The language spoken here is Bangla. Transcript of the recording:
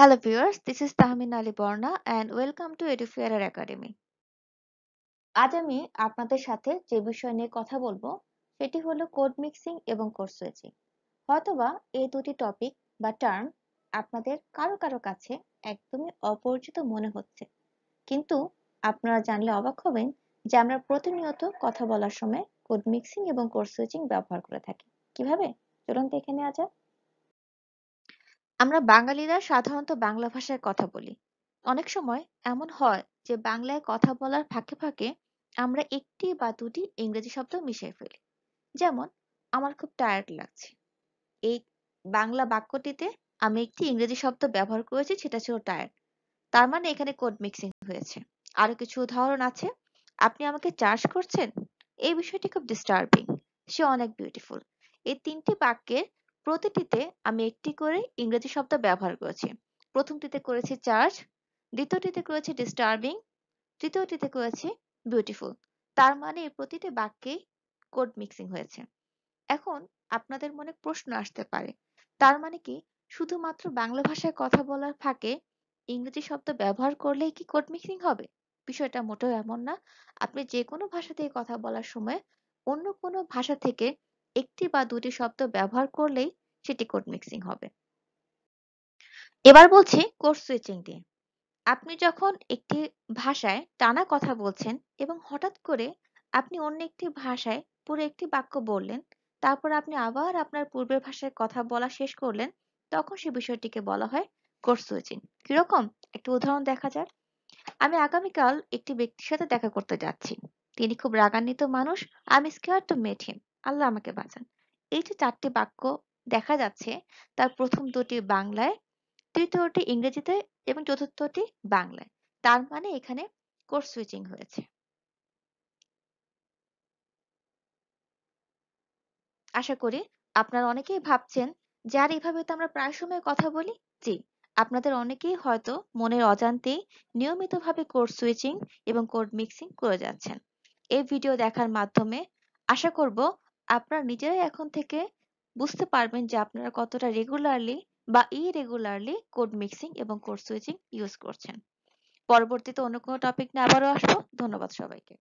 Hello viewers, this is Tahmin Ali Borna and welcome to Edifier Academy. আজ আমি আপনাদের সাথে যে বিষয় নিয়ে কথা বলবো সেটি হলো কোড মিক্সিং এবং কোড সুইচিং হয়তোবা এই দুটি টপিক বা টার্ম আপনাদের কারো কারো কাছে একদমই অপরিচিত মনে হচ্ছে কিন্তু আপনারা জানলে অবাক হবেন যে আমরা প্রতিনিয়ত কথা বলার সময় কোড মিক্সিং এবং কোড সুইচিং ব্যবহার করে থাকি কিভাবে চলুন দেখে নেওয়া যাক আমরা বাঙালিরা সাধারণত বাংলা ভাষায় কথা বলি। অনেক সময় এমন হয় যে বাংলায় কথা বলার ফাঁকে ফাঁকে আমরা একটি বা দুটি ইংরেজি শব্দ মিশিয়ে ফেলি। যেমন "আমার খুব টায়ার্ড লাগছে।" এই বাংলা বাক্যটিতে আমি একটি ইংরেজি শব্দ ব্যবহার করেছি সেটা ছিল "টায়ার্ড"। তার মানে এখানে কোড মিক্সিং হয়েছে। আরো কিছু উদাহরণ আছে। "আপনি আমাকে চার্জ করছেন? এই বিষয়টি খুব ডিস্টার্বিং।" "সে অনেক বিউটিফুল।" এই তিনটি বাক্যের প্রতিটিতে আমি একটি করে ইংরেজি শব্দ ব্যবহার করেছি প্রথমটিতে করেছি চার্জ দ্বিতীয়টিতে করেছি ডিস্টার্বিং তৃতীয়টিতে করেছি বিউটিফুল তার মানে এই প্রতিটি বাক্যেই কোড মিক্সিং হয়েছে এখন আপনাদের মনে প্রশ্ন আসতে পারে তার মানে কি শুধুমাত্র বাংলা ভাষায় কথা বলার ফাঁকে ইংরেজি শব্দ ব্যবহার করলেই কি কোড মিক্সিং হবে বিষয়টা মোটেও এমন না আপনি যে কোনো ভাষা থেকে কথা বলার সময় অন্য কোনো ভাষা থেকে একটি বা দুটি শব্দ ব্যবহার করলেই সেটি কোড মিক্সিং হবে এবার বলছি কোড সুইচিং দিয়ে আপনি যখন একটি ভাষায় টানা কথা বলছেন এবং হঠাৎ করে আপনি অন্য একটি ভাষায় পুরো একটি বাক্য বললেন তারপর আপনি আবার আপনার পূর্বের ভাষায় কথা বলা শেষ করলেন তখন সে বিষয়টিকে বলা হয় কোর্স সুইচিং কিরকম একটি উদাহরণ দেখা যাক আমি আগামীকাল একটি ব্যক্তির সাথে দেখা করতে যাচ্ছি তিনি খুব রাগান্বিত মানুষ আমি স্কেয়ার টু মেট হিম আল্লাহ আমাকে বাঁচান এই যে চারটি বাক্য দেখা যাচ্ছে তার প্রথম দুটি বাংলায় তৃতীয়টি ইংরেজিতে এবং চতুর্থটি বাংলায় তার মানে এখানে কোর্স সুইচিং হয়েছে আশা করি আপনারা অনেকেই ভাবছেন যে আর এভাবে তো আমরা প্রায় সময় কথা বলি জি আপনাদের অনেকেই হয়তো মনের অজান্তেই নিয়মিতভাবে কোর্স সুইচিং এবং কোড মিক্সিং করে যাচ্ছেন এই ভিডিও দেখার মাধ্যমে আশা করব আপনারা নিজেরাই এখন থেকে বুঝতে পারবেন যে আপনারা কতটা রেগুলারলি বা ইরেগুলারলি কোড মিক্সিং এবং কোড সুইচিং ইউজ করছেন পরবর্তীতে অন্য কোনো টপিক নিয়ে আবারও আসবো ধন্যবাদ সবাইকে